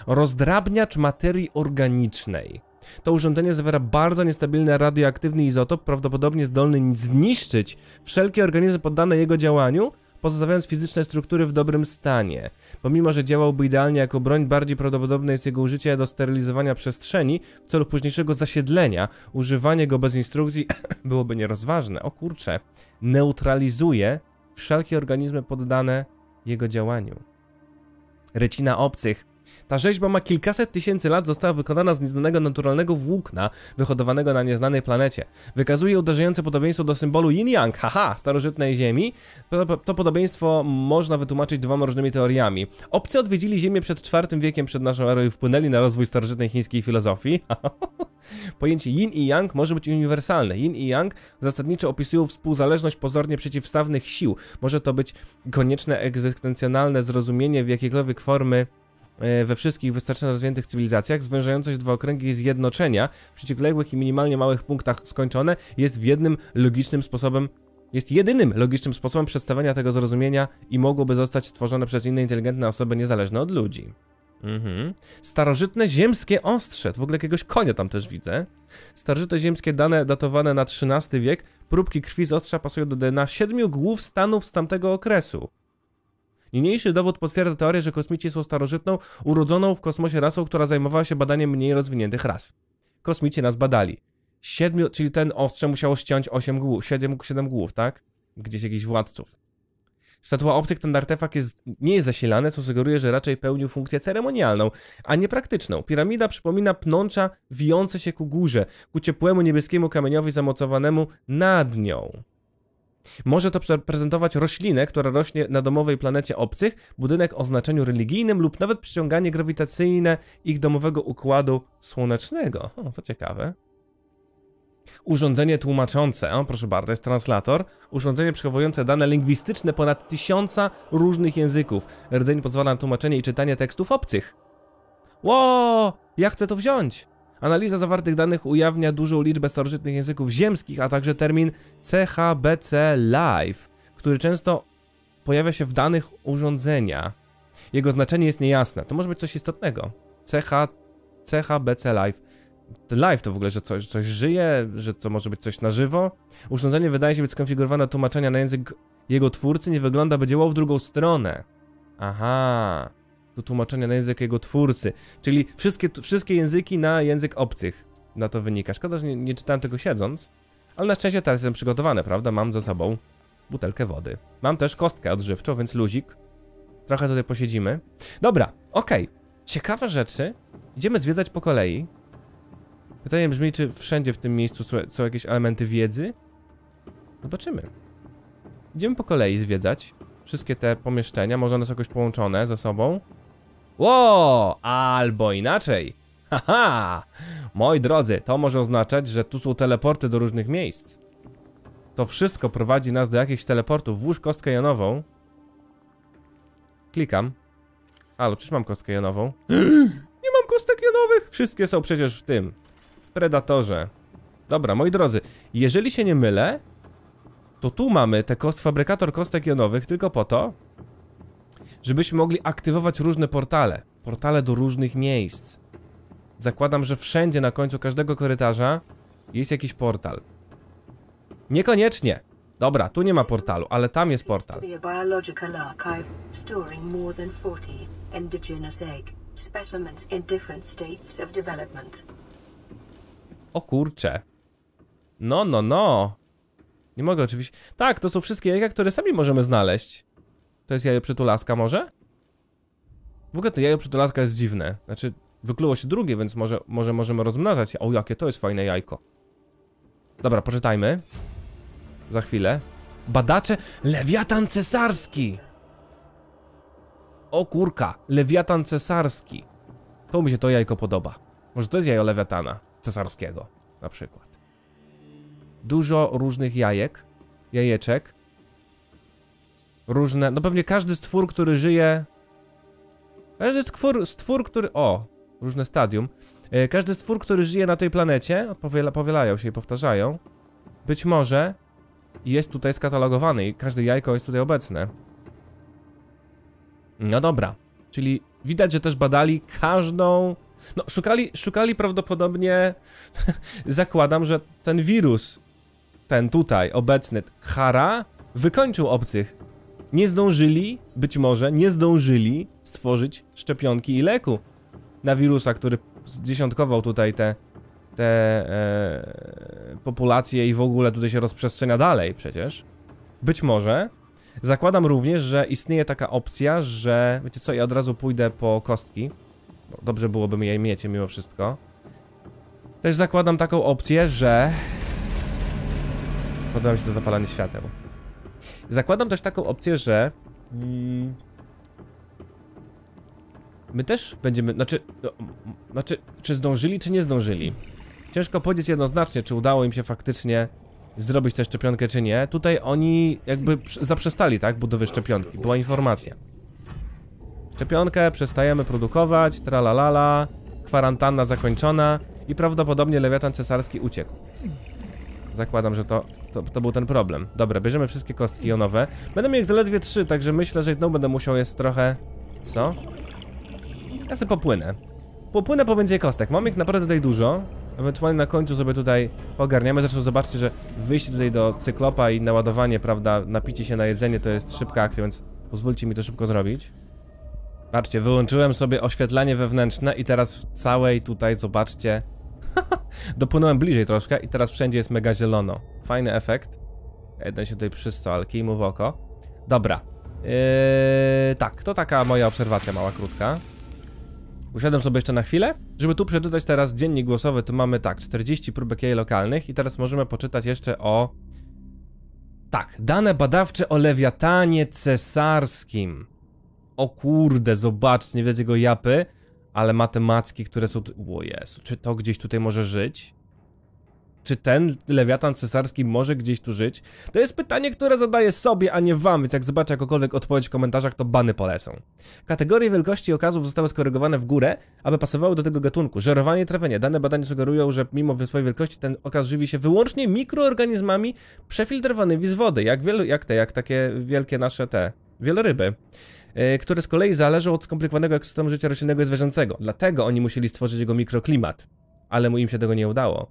Rozdrabniacz materii organicznej. To urządzenie zawiera bardzo niestabilny radioaktywny izotop, prawdopodobnie zdolny zniszczyć wszelkie organizmy poddane jego działaniu, pozostawiając fizyczne struktury w dobrym stanie. Pomimo, że działałby idealnie jako broń, bardziej prawdopodobne jest jego użycie do sterylizowania przestrzeni w celu późniejszego zasiedlenia. Używanie go bez instrukcji byłoby nierozważne. O kurcze. Neutralizuje wszelkie organizmy poddane jego działaniu. Rycina obcych ta rzeźba ma kilkaset tysięcy lat, została wykonana z nieznanego naturalnego włókna wyhodowanego na nieznanej planecie. Wykazuje uderzające podobieństwo do symbolu yin-yang, haha, starożytnej Ziemi. To podobieństwo można wytłumaczyć dwoma różnymi teoriami. Obcy odwiedzili Ziemię przed IV wiekiem przed naszą erą i wpłynęli na rozwój starożytnej chińskiej filozofii. Pojęcie yin i yang może być uniwersalne. Yin i yang zasadniczo opisują współzależność pozornie przeciwstawnych sił. Może to być konieczne egzystencjonalne zrozumienie w jakiejkolwiek formy E, we wszystkich wystarczająco rozwiniętych cywilizacjach, zwężające dwa okręgi zjednoczenia w przyciekłych i minimalnie małych punktach skończone, jest w jednym logicznym sposobem jest jedynym logicznym sposobem przedstawienia tego zrozumienia i mogłoby zostać stworzone przez inne inteligentne osoby niezależne od ludzi. Mhm. Starożytne ziemskie ostrze, w ogóle jakiegoś konia tam też widzę. Starożytne ziemskie dane datowane na XIII wiek, próbki krwi z ostrza pasują do DNA siedmiu głów stanów z tamtego okresu. Niniejszy dowód potwierdza teorię, że kosmici są starożytną, urodzoną w kosmosie rasą, która zajmowała się badaniem mniej rozwiniętych ras. Kosmici nas badali. Siedmiu, czyli ten ostrze musiało ściąć osiem głów, 7, siedem głów, tak? Gdzieś jakichś władców. Statua optyk ten artefakt jest, nie jest zasilany, co sugeruje, że raczej pełnił funkcję ceremonialną, a nie praktyczną. Piramida przypomina pnącza wijące się ku górze, ku ciepłemu niebieskiemu kamieniowi zamocowanemu nad nią. Może to prezentować roślinę, która rośnie na domowej planecie obcych, budynek o znaczeniu religijnym lub nawet przyciąganie grawitacyjne ich domowego układu słonecznego. O, co ciekawe. Urządzenie tłumaczące, o, proszę bardzo, jest translator. Urządzenie przechowujące dane lingwistyczne ponad tysiąca różnych języków. Rdzeń pozwala na tłumaczenie i czytanie tekstów obcych. Ło! Ja chcę to wziąć! Analiza zawartych danych ujawnia dużą liczbę starożytnych języków ziemskich, a także termin CHBC Live, który często pojawia się w danych urządzenia. Jego znaczenie jest niejasne. To może być coś istotnego. CH, CHBC Live. Live to w ogóle, że coś, coś żyje, że to może być coś na żywo. Urządzenie wydaje się być skonfigurowane do tłumaczenia na język jego twórcy, nie wygląda, by działało w drugą stronę. Aha do tłumaczenia na język jego twórcy. Czyli wszystkie, wszystkie języki na język obcych. Na to wynika. Szkoda, że nie, nie czytałem tego siedząc. Ale na szczęście teraz jestem przygotowany, prawda? Mam za sobą butelkę wody. Mam też kostkę odżywczą, więc luzik. Trochę tutaj posiedzimy. Dobra, okej. Okay. Ciekawe rzeczy. Idziemy zwiedzać po kolei. Pytanie brzmi, czy wszędzie w tym miejscu są jakieś elementy wiedzy? Zobaczymy. Idziemy po kolei zwiedzać. Wszystkie te pomieszczenia, może one są jakoś połączone ze sobą. Ło, albo inaczej. Haha! Moi drodzy, to może oznaczać, że tu są teleporty do różnych miejsc. To wszystko prowadzi nas do jakichś teleportów. Włóż kostkę jonową. Klikam. Ale przecież mam kostkę jonową. Nie mam kostek jonowych! Wszystkie są przecież w tym. W Predatorze. Dobra, moi drodzy, jeżeli się nie mylę, to tu mamy te kost, fabrykator kostek jonowych tylko po to, żebyśmy mogli aktywować różne portale. Portale do różnych miejsc. Zakładam, że wszędzie na końcu każdego korytarza jest jakiś portal. Niekoniecznie. Dobra, tu nie ma portalu, ale tam jest portal. O kurcze. No, no, no. Nie mogę oczywiście... Tak, to są wszystkie jajka, które sami możemy znaleźć. To jest jajo przytulaska może? W ogóle to jajo przytulaska jest dziwne. Znaczy, wykluło się drugie, więc może, może możemy rozmnażać O, jakie to jest fajne jajko. Dobra, poczytajmy. Za chwilę. Badacze, lewiatan cesarski! O kurka, lewiatan cesarski. To mi się to jajko podoba. Może to jest jajo lewiatana cesarskiego, na przykład. Dużo różnych jajek, jajeczek różne... No pewnie każdy stwór, który żyje... Każdy stwór, stwór który... O! Różne stadium. E, każdy stwór, który żyje na tej planecie, powiela, powielają się i powtarzają, być może jest tutaj skatalogowany i każde jajko jest tutaj obecne. No dobra. Czyli widać, że też badali każdą... No, szukali, szukali prawdopodobnie... zakładam, że ten wirus, ten tutaj obecny, Hara, wykończył obcych. Nie zdążyli, być może, nie zdążyli stworzyć szczepionki i leku na wirusa, który zdziesiątkował tutaj te, te e, populacje i w ogóle tutaj się rozprzestrzenia dalej przecież. Być może. Zakładam również, że istnieje taka opcja, że... Wiecie co, ja od razu pójdę po kostki. Bo dobrze byłoby je mieć mimo wszystko. Też zakładam taką opcję, że... Podoba mi się to zapalanie świateł. Zakładam też taką opcję, że... Mm, my też będziemy, znaczy, no, znaczy, czy zdążyli, czy nie zdążyli. Ciężko powiedzieć jednoznacznie, czy udało im się faktycznie zrobić tę szczepionkę, czy nie. Tutaj oni jakby zaprzestali, tak, budowy szczepionki, była informacja. Szczepionkę przestajemy produkować, tralalala, kwarantanna zakończona i prawdopodobnie lewiatan cesarski uciekł. Zakładam, że to, to, to, był ten problem. Dobra, bierzemy wszystkie kostki jonowe. Będę miał ich zaledwie trzy, także myślę, że jedną będę musiał jest trochę... Co? Ja sobie popłynę. Popłynę po kostek. Mam ich naprawdę tutaj dużo. Ewentualnie na końcu sobie tutaj ogarniamy. Zresztą zobaczcie, że wyjście tutaj do cyklopa i naładowanie, prawda, napicie się na jedzenie to jest szybka akcja, więc pozwólcie mi to szybko zrobić. Patrzcie, wyłączyłem sobie oświetlanie wewnętrzne i teraz w całej tutaj, zobaczcie, Dopłynąłem bliżej troszkę i teraz wszędzie jest mega zielono. Fajny efekt. Jeden się tutaj przystał, ale kij mu w oko. Dobra. Yy, tak, to taka moja obserwacja mała, krótka. Usiadłem sobie jeszcze na chwilę, żeby tu przeczytać teraz dziennik głosowy. Tu mamy tak, 40 próbek jej lokalnych i teraz możemy poczytać jeszcze o... Tak, dane badawcze o lewiatanie cesarskim. O kurde, zobaczcie, nie wiecie go japy ale matematyki, które są... O Jezu, czy to gdzieś tutaj może żyć? Czy ten lewiatan cesarski może gdzieś tu żyć? To jest pytanie, które zadaję sobie, a nie wam, więc jak zobaczę jakąkolwiek odpowiedź w komentarzach, to bany polecą. Kategorie wielkości okazów zostały skorygowane w górę, aby pasowały do tego gatunku. Żerowanie i trawienie. Dane badania sugerują, że mimo swojej wielkości ten okaz żywi się wyłącznie mikroorganizmami przefiltrowanymi z wody, jak, wielu, jak te, jak takie wielkie nasze te, wieloryby. E, które z kolei zależą od skomplikowanego ekosystemu życia roślinnego i zwierzęcego. Dlatego oni musieli stworzyć jego mikroklimat, ale mu im się tego nie udało.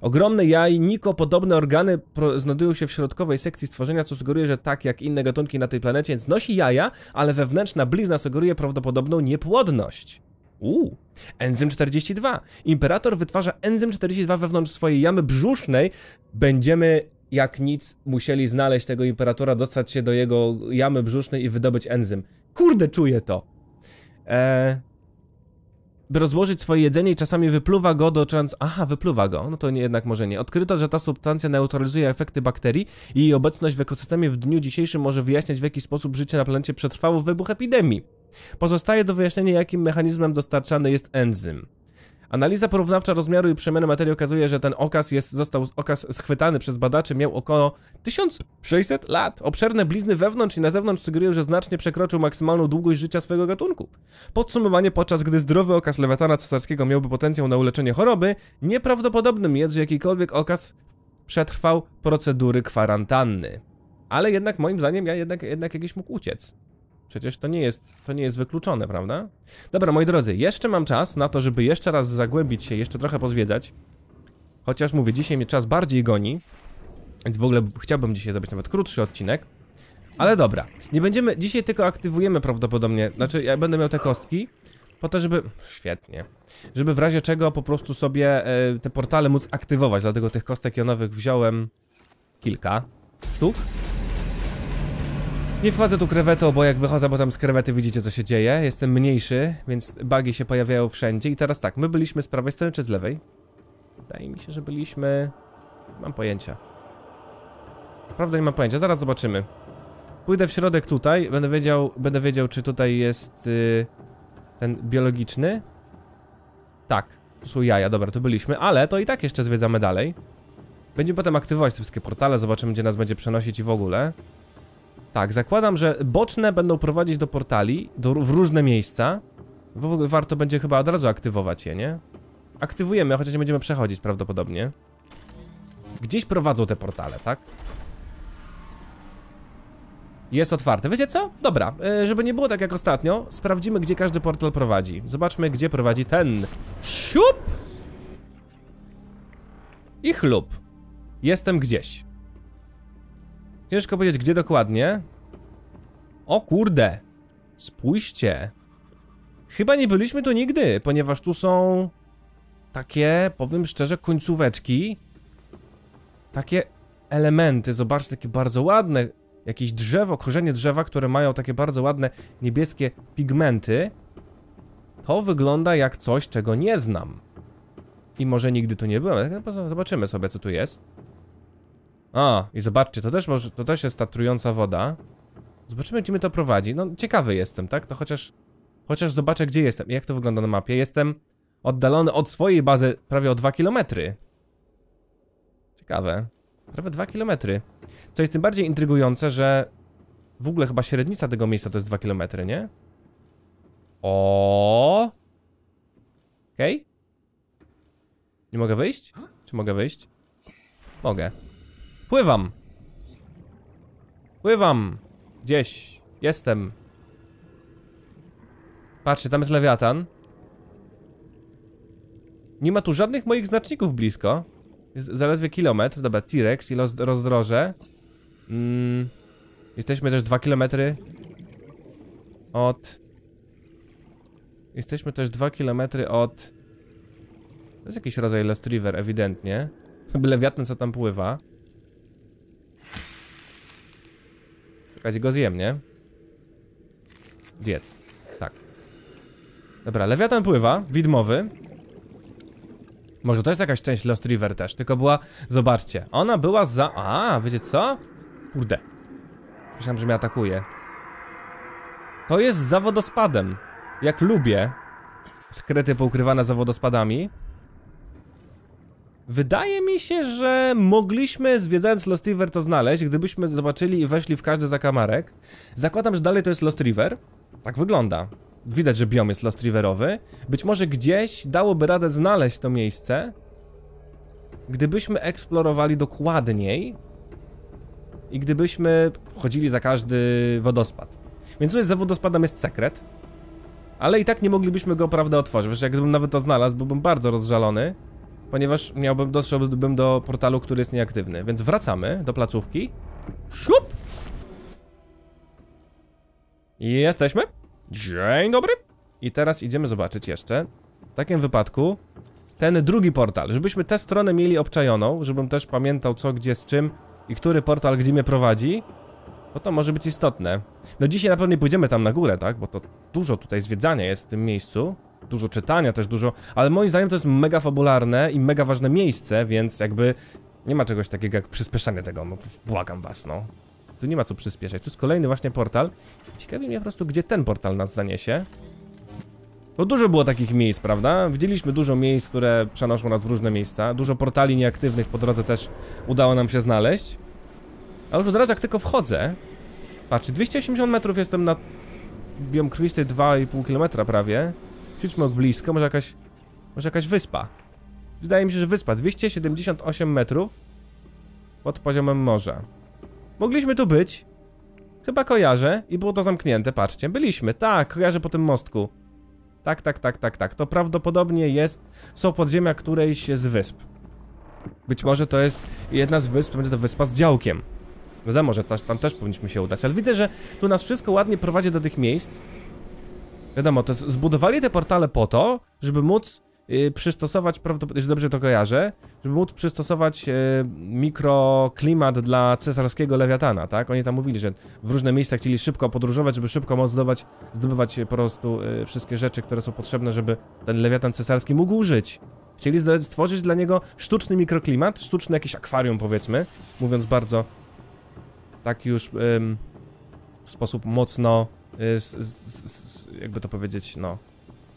Ogromne jajniko podobne organy znajdują się w środkowej sekcji stworzenia, co sugeruje, że tak jak inne gatunki na tej planecie nosi jaja, ale wewnętrzna blizna sugeruje prawdopodobną niepłodność. Uuu. Enzym 42. Imperator wytwarza enzym 42 wewnątrz swojej jamy brzusznej. Będziemy jak nic musieli znaleźć tego imperatora, dostać się do jego jamy brzusznej i wydobyć enzym. Kurde, czuję to. Eee, by rozłożyć swoje jedzenie i czasami wypluwa go do trans... Aha, wypluwa go, no to nie, jednak może nie. Odkryto, że ta substancja neutralizuje efekty bakterii i jej obecność w ekosystemie w dniu dzisiejszym może wyjaśniać w jaki sposób życie na planecie przetrwało wybuch epidemii. Pozostaje do wyjaśnienia jakim mechanizmem dostarczany jest enzym. Analiza porównawcza rozmiaru i przemiany materii okazuje, że ten okaz jest, został okaz schwytany przez badaczy, miał około 1600 lat. Obszerne blizny wewnątrz i na zewnątrz sugerują, że znacznie przekroczył maksymalną długość życia swojego gatunku. Podsumowanie, podczas gdy zdrowy okaz lewatana cesarskiego miałby potencjał na uleczenie choroby, nieprawdopodobnym jest, że jakikolwiek okaz przetrwał procedury kwarantanny. Ale jednak moim zdaniem ja jednak, jednak jakiś mógł uciec. Przecież to nie jest, to nie jest wykluczone, prawda? Dobra, moi drodzy, jeszcze mam czas na to, żeby jeszcze raz zagłębić się, jeszcze trochę pozwiedzać. Chociaż mówię, dzisiaj mnie czas bardziej goni. Więc w ogóle chciałbym dzisiaj zrobić nawet krótszy odcinek. Ale dobra, nie będziemy, dzisiaj tylko aktywujemy prawdopodobnie, znaczy ja będę miał te kostki po to, żeby... Świetnie. Żeby w razie czego po prostu sobie y, te portale móc aktywować, dlatego tych kostek jonowych wziąłem kilka sztuk. Nie wchodzę tu krewetą, bo jak wychodzę potem z krewety widzicie co się dzieje. Jestem mniejszy, więc bugi się pojawiają wszędzie. I teraz tak, my byliśmy z prawej strony czy z lewej? Wydaje mi się, że byliśmy... Mam pojęcia. Naprawdę nie mam pojęcia, zaraz zobaczymy. Pójdę w środek tutaj, będę wiedział, będę wiedział czy tutaj jest yy, ten biologiczny. Tak, tu są jaja, dobra, tu byliśmy, ale to i tak jeszcze zwiedzamy dalej. Będziemy potem aktywować te wszystkie portale, zobaczymy gdzie nas będzie przenosić i w ogóle. Tak, zakładam, że boczne będą prowadzić do portali, do, w różne miejsca. W, warto będzie chyba od razu aktywować je, nie? Aktywujemy, chociaż nie będziemy przechodzić prawdopodobnie. Gdzieś prowadzą te portale, tak? Jest otwarte. Wiecie co? Dobra, y, żeby nie było tak jak ostatnio, sprawdzimy, gdzie każdy portal prowadzi. Zobaczmy, gdzie prowadzi ten. Siup! I chlub. Jestem gdzieś. Ciężko powiedzieć, gdzie dokładnie. O kurde! Spójrzcie! Chyba nie byliśmy tu nigdy, ponieważ tu są... Takie, powiem szczerze, końcóweczki. Takie elementy, zobaczcie, takie bardzo ładne. Jakieś drzewo, korzenie drzewa, które mają takie bardzo ładne niebieskie pigmenty. To wygląda jak coś, czego nie znam. I może nigdy tu nie byłem. Zobaczymy sobie, co tu jest. O, i zobaczcie, to też, może, to też jest ta trująca woda. Zobaczymy, gdzie mnie to prowadzi. No, ciekawy jestem, tak? To chociaż... Chociaż zobaczę, gdzie jestem. Jak to wygląda na mapie? Jestem oddalony od swojej bazy prawie o 2 km. Ciekawe. Prawie 2 km. Co jest tym bardziej intrygujące, że w ogóle chyba średnica tego miejsca to jest 2 km, nie? O. Okej. Okay. Nie mogę wyjść? Czy mogę wyjść? Mogę. Pływam. Pływam. Gdzieś. Jestem. Patrzcie, tam jest lewiatan. Nie ma tu żadnych moich znaczników blisko. Jest zaledwie kilometr. Dobra, T-Rex i rozdroże. Mm. Jesteśmy też dwa kilometry od... Jesteśmy też dwa kilometry od... To jest jakiś rodzaj Lost River, ewidentnie. Byle co tam pływa. razie go zjem, nie? Zjedz. Tak. Dobra, lewiatan pływa, widmowy. Może to jest jakaś część Lost River też, tylko była... Zobaczcie, ona była za... A, wiecie co? Kurde. Myślałem, że mnie atakuje. To jest za wodospadem. Jak lubię. Sekrety poukrywane za wodospadami. Wydaje mi się, że mogliśmy zwiedzając Lost River to znaleźć, gdybyśmy zobaczyli i weszli w każdy zakamarek. Zakładam, że dalej to jest Lost River. Tak wygląda. Widać, że biom jest Lost Riverowy. Być może gdzieś dałoby radę znaleźć to miejsce, gdybyśmy eksplorowali dokładniej i gdybyśmy chodzili za każdy wodospad. Więc tutaj za wodospadem jest sekret, ale i tak nie moglibyśmy go, prawdę otworzyć. Wiesz, jak gdybym nawet to znalazł, byłbym bardzo rozżalony ponieważ miałbym, doszedłbym do portalu, który jest nieaktywny. Więc wracamy do placówki. Szup! Jesteśmy. Dzień dobry. I teraz idziemy zobaczyć jeszcze. W takim wypadku ten drugi portal, żebyśmy tę stronę mieli obczajoną, żebym też pamiętał co, gdzie, z czym i który portal gdzie mnie prowadzi, bo to może być istotne. No dzisiaj na pewno nie pójdziemy tam na górę, tak? Bo to dużo tutaj zwiedzania jest w tym miejscu dużo czytania, też dużo, ale moim zdaniem to jest mega fabularne i mega ważne miejsce, więc jakby nie ma czegoś takiego jak przyspieszanie tego, no błagam was, no. Tu nie ma co przyspieszać, tu jest kolejny właśnie portal. Ciekawi mnie po prostu, gdzie ten portal nas zaniesie. Bo dużo było takich miejsc, prawda? Widzieliśmy dużo miejsc, które przenoszą nas w różne miejsca. Dużo portali nieaktywnych po drodze też udało nam się znaleźć. Ale już od razu jak tylko wchodzę... Patrz, 280 metrów jestem na biom krwistej 2,5 km prawie. Tuczmok blisko, może jakaś... Może jakaś wyspa. Wydaje mi się, że wyspa. 278 metrów pod poziomem morza. Mogliśmy tu być. Chyba kojarzę. I było to zamknięte, patrzcie. Byliśmy, tak, kojarzę po tym mostku. Tak, tak, tak, tak, tak. To prawdopodobnie jest... Są podziemia którejś z wysp. Być może to jest jedna z wysp, będzie to wyspa z działkiem. Wiadomo, że tam też powinniśmy się udać, ale widzę, że tu nas wszystko ładnie prowadzi do tych miejsc, Wiadomo, to zbudowali te portale po to, żeby móc yy, przystosować, prawdopodobnie, dobrze to kojarzę, żeby móc przystosować yy, mikroklimat dla cesarskiego lewiatana, tak? Oni tam mówili, że w różne miejsca chcieli szybko podróżować, żeby szybko móc zdobywać, zdobywać po prostu yy, wszystkie rzeczy, które są potrzebne, żeby ten lewiatan cesarski mógł żyć. Chcieli stworzyć dla niego sztuczny mikroklimat, sztuczne jakieś akwarium powiedzmy, mówiąc bardzo tak już w sposób mocno y, jakby to powiedzieć, no,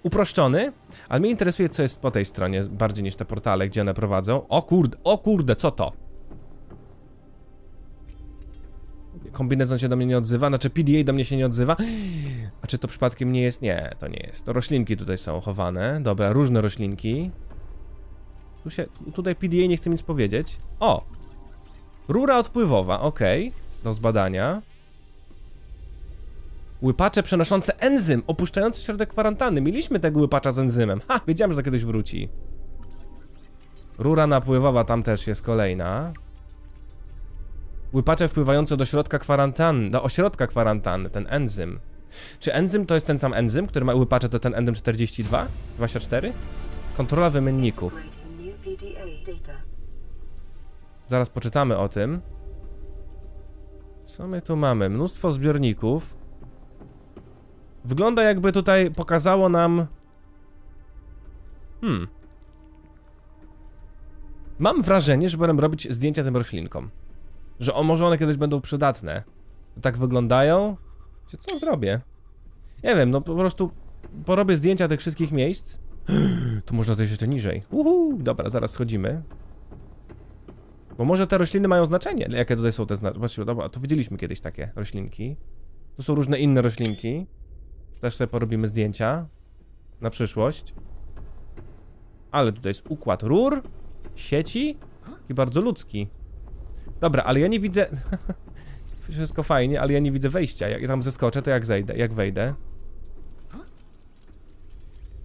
uproszczony, ale mnie interesuje, co jest po tej stronie, bardziej niż te portale, gdzie one prowadzą. O kurde, o kurde, co to? Kombinezon się do mnie nie odzywa, znaczy PDA do mnie się nie odzywa. A czy to przypadkiem nie jest? Nie, to nie jest. To roślinki tutaj są chowane. Dobra, różne roślinki. Tu się, tutaj PDA nie chce nic powiedzieć. O! Rura odpływowa, ok, Do zbadania. Łypacze przenoszące enzym, opuszczający środek kwarantanny. Mieliśmy tego łypacza z enzymem. Ha, wiedziałem, że to kiedyś wróci. Rura napływowa tam też jest kolejna. Łypacze wpływające do środka kwarantanny, do ośrodka kwarantanny, ten enzym. Czy enzym to jest ten sam enzym, który ma łypacze, to ten enzym 42? 24? Kontrola wymienników. Zaraz poczytamy o tym. Co my tu mamy? Mnóstwo zbiorników. Wygląda jakby tutaj pokazało nam... Hmm. Mam wrażenie, że będę robić zdjęcia tym roślinkom. Że o, może one kiedyś będą przydatne. Tak wyglądają. Co zrobię? Nie wiem, no po prostu porobię zdjęcia tych wszystkich miejsc. tu można zejść jeszcze niżej. Uhu, dobra, zaraz schodzimy. Bo może te rośliny mają znaczenie, jakie tutaj są te znaczenia. Dobra, to widzieliśmy kiedyś takie roślinki. Tu są różne inne roślinki. Też sobie porobimy zdjęcia. Na przyszłość. Ale tutaj jest układ rur, sieci i bardzo ludzki. Dobra, ale ja nie widzę... Wszystko fajnie, ale ja nie widzę wejścia. Jak tam zeskoczę, to jak zejdę, jak wejdę?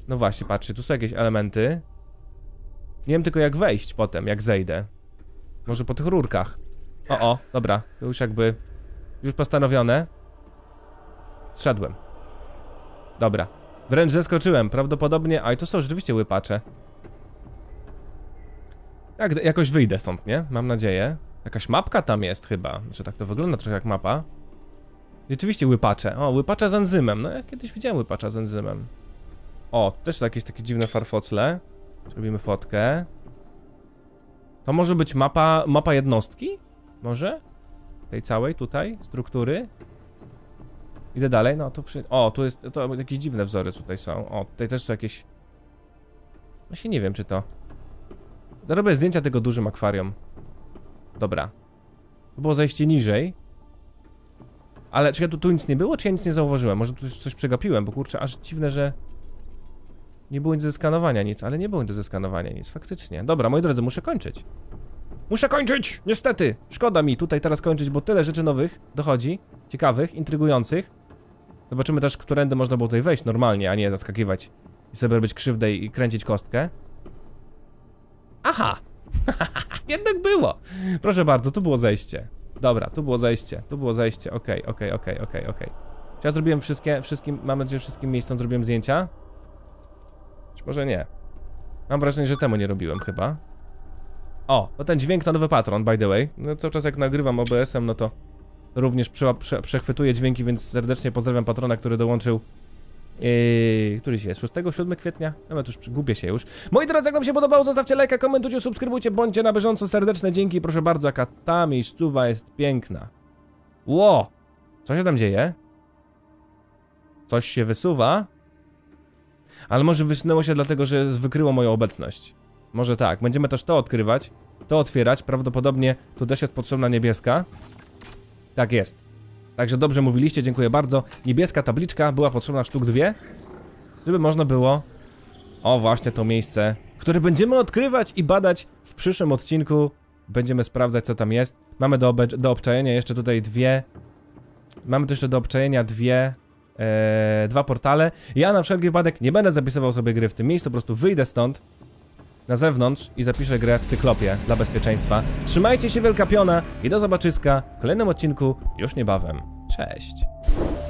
No właśnie, patrzcie, tu są jakieś elementy. Nie wiem tylko jak wejść potem, jak zejdę. Może po tych rurkach. O, o, dobra, to już jakby... Już postanowione. Zszedłem. Dobra. Wręcz zaskoczyłem. Prawdopodobnie... Aj, to są rzeczywiście łypacze. Jak, jakoś wyjdę stąd, nie? Mam nadzieję. Jakaś mapka tam jest chyba, Może tak to wygląda trochę jak mapa. Rzeczywiście łypacze. O, łypacza z enzymem. No ja kiedyś widziałem łypacza z enzymem. O, też jakieś takie dziwne farfocle. Robimy fotkę. To może być mapa, mapa jednostki? Może? Tej całej tutaj struktury? Idę dalej, no to wszystko. O, tu jest. To jakieś dziwne wzory tutaj są. O, tutaj też są jakieś. Właśnie nie wiem, czy to. No, robię zdjęcia tego dużym akwarium. Dobra. To było zejście niżej. Ale czy ja tu, tu nic nie było, czy ja nic nie zauważyłem? Może tu coś przegapiłem, bo kurczę, aż dziwne, że... Nie było nic do zeskanowania, nic, ale nie było nic do zeskanowania, nic, faktycznie. Dobra, moi drodzy, muszę kończyć. Muszę kończyć! Niestety! Szkoda mi tutaj teraz kończyć, bo tyle rzeczy nowych dochodzi, ciekawych, intrygujących. Zobaczymy też, którędy można było tutaj wejść normalnie, a nie zaskakiwać i sobie robić krzywdę i kręcić kostkę. Aha! Jednak było! Proszę bardzo, tu było zejście. Dobra, tu było zejście, tu było zejście, okej, okay, okej, okay, okej, okay, okej, okay, okej. Ja zrobiłem wszystkie, wszystkim, mam nadzieję, wszystkim miejscom zrobiłem zdjęcia. Czy może nie. Mam wrażenie, że temu nie robiłem chyba. O, to ten dźwięk to nowy patron, by the way. No cały czas jak nagrywam OBS-em, no to również prze, prze, przechwytuje dźwięki, więc serdecznie pozdrawiam patrona, który dołączył Yy, który się jest? 6, 7 kwietnia? No to już gubię się już. Moi drodzy, jak wam się podobało, zostawcie lajka, komentujcie, subskrybujcie, bądźcie na bieżąco. Serdeczne dzięki, proszę bardzo, jaka ta miejscowa jest piękna. Ło! Co się tam dzieje? Coś się wysuwa? Ale może wysunęło się dlatego, że wykryło moją obecność. Może tak, będziemy też to odkrywać, to otwierać, prawdopodobnie tu też jest potrzebna niebieska. Tak jest. Także dobrze mówiliście, dziękuję bardzo. Niebieska tabliczka była potrzebna sztuk dwie, żeby można było... O, właśnie to miejsce, które będziemy odkrywać i badać w przyszłym odcinku. Będziemy sprawdzać, co tam jest. Mamy do, do obczajenia jeszcze tutaj dwie... Mamy tu jeszcze do obczajenia dwie... E, dwa portale. Ja na wszelki wypadek nie będę zapisywał sobie gry w tym miejscu, po prostu wyjdę stąd, na zewnątrz i zapiszę grę w cyklopie dla bezpieczeństwa. Trzymajcie się wielka piona i do zobaczyska w kolejnym odcinku już niebawem. Cześć!